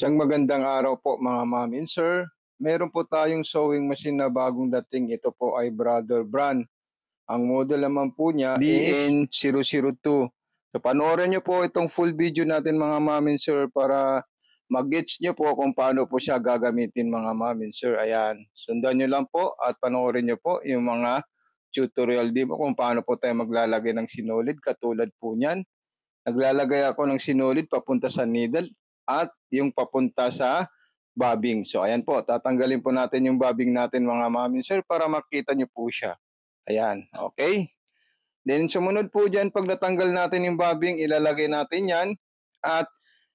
Isang magandang araw po mga ma'am and sir. Meron po tayong sewing machine na bagong dating. Ito po ay Brother Brand. Ang model naman po niya DN002. So panoorin niyo po itong full video natin mga ma'am and sir para mag-gets niyo po kung paano po siya gagamitin mga ma'am and sir. Ayan, sundan niyo lang po at panoorin niyo po yung mga tutorial din kung paano po tayo maglalagay ng sinulid katulad po niyan. Naglalagay ako ng sinulid papunta sa needle at yung papunta sa bobbing. So ayan po, tatanggalin po natin yung bobbing natin mga mami sir para makita nyo po siya. Ayan, okay. Then sumunod po dyan, pag natanggal natin yung bobbing, ilalagay natin yan at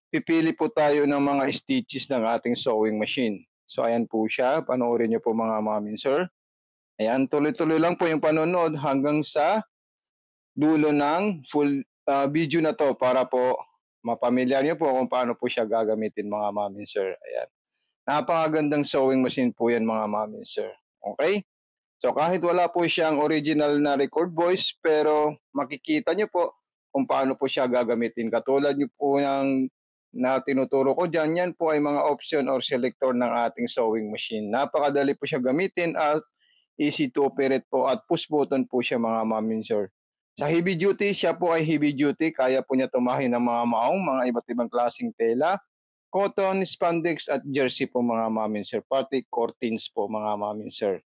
pipili po tayo ng mga stitches ng ating sewing machine. So ayan po siya, panoorin nyo po mga mami sir. Ayan, tuloy-tuloy lang po yung panonood hanggang sa dulo ng full uh, video na to para po mapamilyar niyo po kung paano po siya gagamitin mga mamin sir. Ayan. Napakagandang sewing machine po yan mga mamin sir. Okay? So kahit wala po siyang original na record voice pero makikita niyo po kung paano po siya gagamitin. Katulad niyo po ng na tinuturo ko dyan, yan po ay mga option or selector ng ating sewing machine. Napakadali po siya gamitin at easy to operate po at push button po siya mga mamin sir. Sa heavy duty, siya po ay heavy duty. Kaya po niya tumahin ng mga maong, mga iba't ibang klaseng tela. Cotton, spandex at jersey po mga mamin sir. Party cortins po mga mamin sir.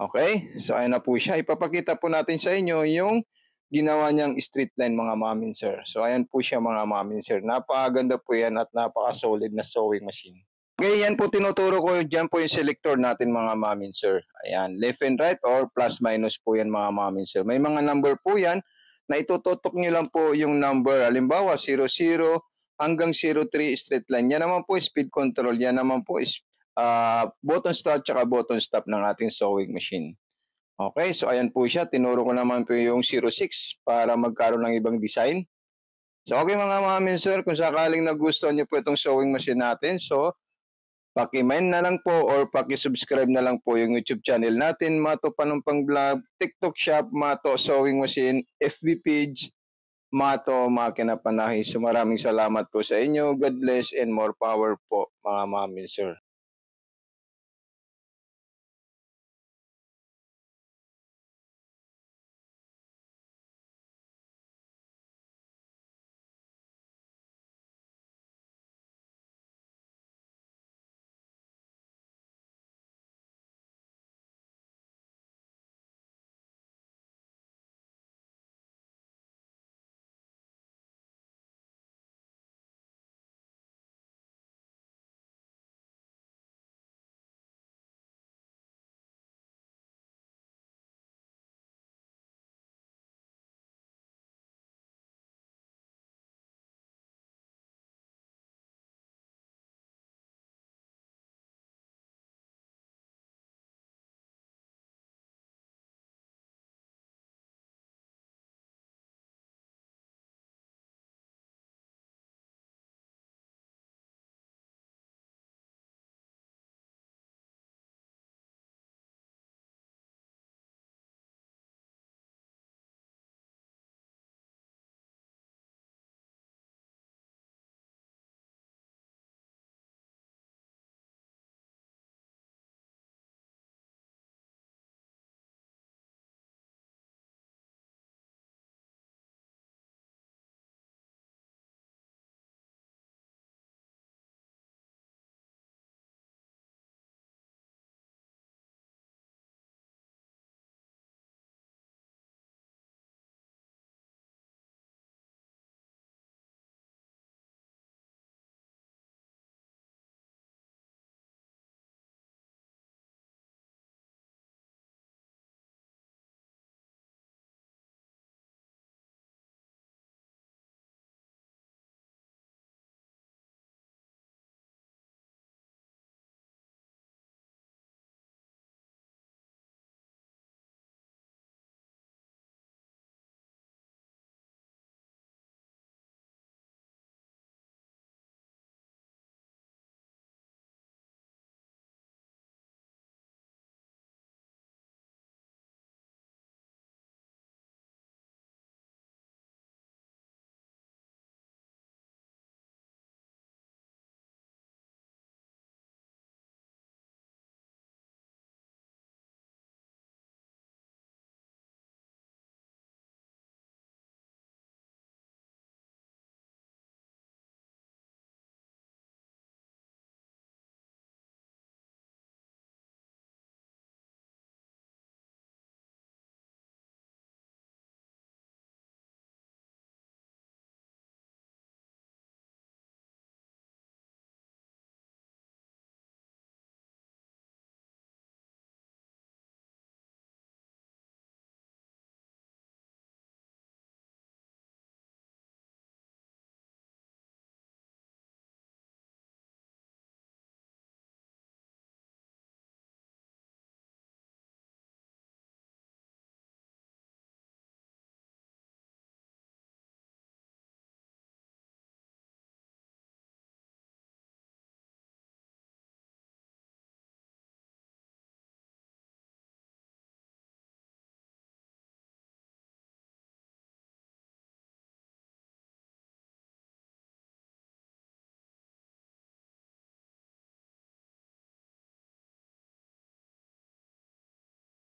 Okay? So ayun na po siya. Ipapakita po natin sa inyo yung ginawa niyang street line mga mamin sir. So ayan po siya mga mamin sir. Napakaganda po yan at napaka solid na sewing machine. Ngayon po tinuturo ko dyan po yung selector natin mga mamin sir. Ayan, left and right or plus minus po yan mga mamin sir. May mga number po yan na itututok nyo lang po yung number. Halimbawa 00 hanggang 03 straight line. Yan naman po speed control. Yan naman po is uh, button start at button stop ng ating sewing machine. Okay, so ayan po siya. Tinuro ko naman po yung 06 para magkaroon ng ibang design. So okay mga mamin sir, kung sakaling nagustuhan nyo po itong sewing machine natin, so Paki-mind na lang po or paki-subscribe na lang po yung YouTube channel natin, Mato Panumpang Vlog, TikTok Shop, Mato Sewing Machine, FB page, Mato mga kinapanahi. So maraming salamat po sa inyo. God bless and more power po mga mamin sir.